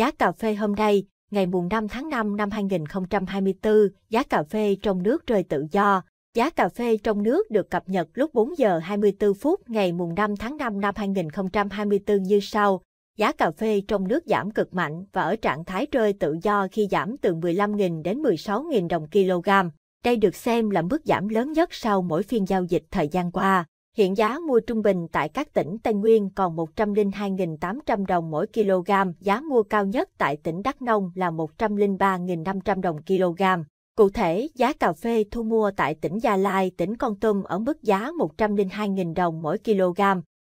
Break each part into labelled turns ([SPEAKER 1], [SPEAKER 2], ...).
[SPEAKER 1] Giá cà phê hôm nay, ngày mùng 5 tháng 5 năm 2024, giá cà phê trong nước rơi tự do. Giá cà phê trong nước được cập nhật lúc 4 giờ 24 phút ngày mùng 5 tháng 5 năm 2024 như sau. Giá cà phê trong nước giảm cực mạnh và ở trạng thái rơi tự do khi giảm từ 15.000 đến 16.000 đồng kg. Đây được xem là mức giảm lớn nhất sau mỗi phiên giao dịch thời gian qua. Hiện giá mua trung bình tại các tỉnh Tây Nguyên còn 102.800 đồng mỗi kg, giá mua cao nhất tại tỉnh Đắk Nông là 103.500 đồng kg. Cụ thể, giá cà phê thu mua tại tỉnh Gia Lai, tỉnh Con Tum ở mức giá 102.000 đồng mỗi kg.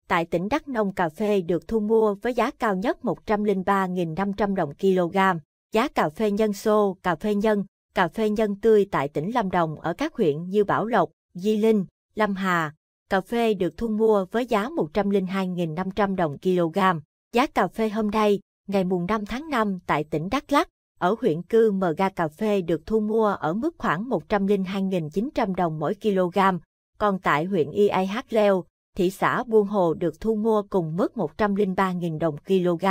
[SPEAKER 1] Tại tỉnh Đắk Nông cà phê được thu mua với giá cao nhất 103.500 đồng kg. Giá cà phê nhân xô, cà phê nhân, cà phê nhân tươi tại tỉnh Lâm Đồng ở các huyện như Bảo Lộc, Di Linh, Lâm Hà, cà phê được thu mua với giá 102.500 đồng kg. Giá cà phê hôm nay, ngày mùng 5 tháng 5 tại tỉnh Đắk Lắk, ở huyện Cư Mờ Ga cà phê được thu mua ở mức khoảng 102.900 đồng mỗi kg, còn tại huyện IAH Leo, thị xã Buôn Hồ được thu mua cùng mức 103.000 đồng kg.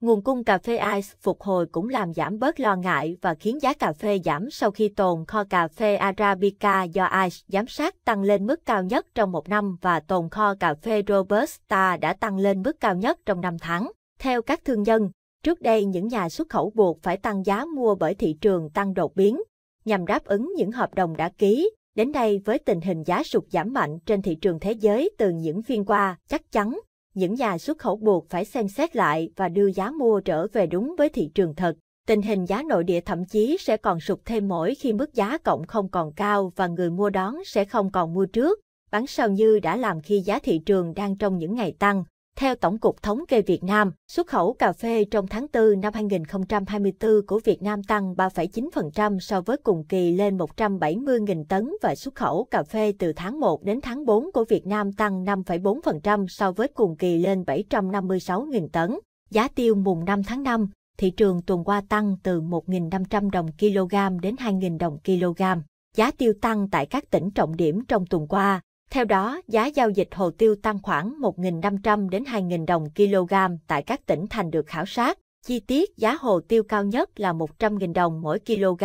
[SPEAKER 1] Nguồn cung cà phê Ice phục hồi cũng làm giảm bớt lo ngại và khiến giá cà phê giảm sau khi tồn kho cà phê Arabica do Ice giám sát tăng lên mức cao nhất trong một năm và tồn kho cà phê Robusta đã tăng lên mức cao nhất trong năm tháng. Theo các thương nhân, trước đây những nhà xuất khẩu buộc phải tăng giá mua bởi thị trường tăng đột biến, nhằm đáp ứng những hợp đồng đã ký. Đến đây với tình hình giá sụt giảm mạnh trên thị trường thế giới từ những phiên qua, chắc chắn những nhà xuất khẩu buộc phải xem xét lại và đưa giá mua trở về đúng với thị trường thật. Tình hình giá nội địa thậm chí sẽ còn sụt thêm mỗi khi mức giá cộng không còn cao và người mua đón sẽ không còn mua trước, bán sau như đã làm khi giá thị trường đang trong những ngày tăng. Theo Tổng cục Thống kê Việt Nam, xuất khẩu cà phê trong tháng 4 năm 2024 của Việt Nam tăng 3,9% so với cùng kỳ lên 170.000 tấn và xuất khẩu cà phê từ tháng 1 đến tháng 4 của Việt Nam tăng 5,4% so với cùng kỳ lên 756.000 tấn. Giá tiêu mùng 5 tháng 5, thị trường tuần qua tăng từ 1.500 đồng kg đến 2.000 đồng kg. Giá tiêu tăng tại các tỉnh trọng điểm trong tuần qua, theo đó, giá giao dịch hồ tiêu tăng khoảng 1.500 đến 2.000 đồng kg tại các tỉnh thành được khảo sát. Chi tiết giá hồ tiêu cao nhất là 100.000 đồng mỗi kg,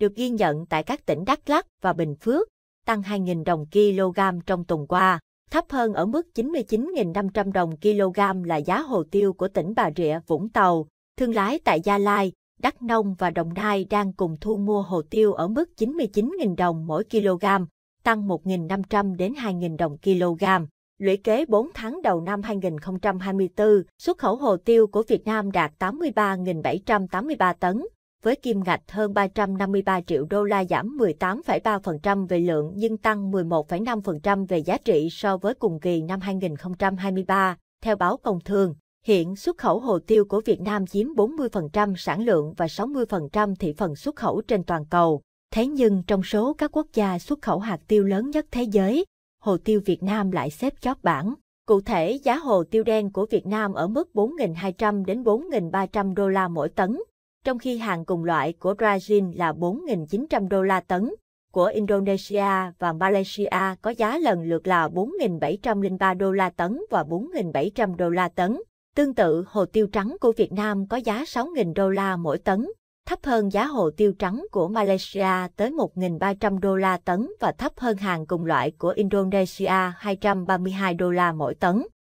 [SPEAKER 1] được ghi nhận tại các tỉnh Đắk Lắk và Bình Phước, tăng 2.000 đồng kg trong tuần qua, thấp hơn ở mức 99.500 đồng kg là giá hồ tiêu của tỉnh Bà Rịa, Vũng Tàu. Thương lái tại Gia Lai, Đắk Nông và Đồng Nai đang cùng thu mua hồ tiêu ở mức 99.000 đồng mỗi kg tăng 1.500 đến 2.000 đồng kg. Lũy kế 4 tháng đầu năm 2024, xuất khẩu hồ tiêu của Việt Nam đạt 83.783 tấn, với kim ngạch hơn 353 triệu đô la giảm 18,3% về lượng nhưng tăng 11,5% về giá trị so với cùng kỳ năm 2023, theo báo Công Thương. Hiện xuất khẩu hồ tiêu của Việt Nam chiếm 40% sản lượng và 60% thị phần xuất khẩu trên toàn cầu. Thế nhưng trong số các quốc gia xuất khẩu hạt tiêu lớn nhất thế giới, hồ tiêu Việt Nam lại xếp chót bảng. Cụ thể, giá hồ tiêu đen của Việt Nam ở mức 4.200 đến 4.300 đô la mỗi tấn, trong khi hàng cùng loại của Brazil là 4.900 đô la tấn, của Indonesia và Malaysia có giá lần lượt là 4.703 đô la tấn và 4.700 đô la tấn. Tương tự, hồ tiêu trắng của Việt Nam có giá 6.000 đô la mỗi tấn, thấp hơn giá hồ tiêu trắng của Malaysia tới 1.300 đô la tấn và thấp hơn hàng cùng loại của Indonesia 232 đô la mỗi tấn.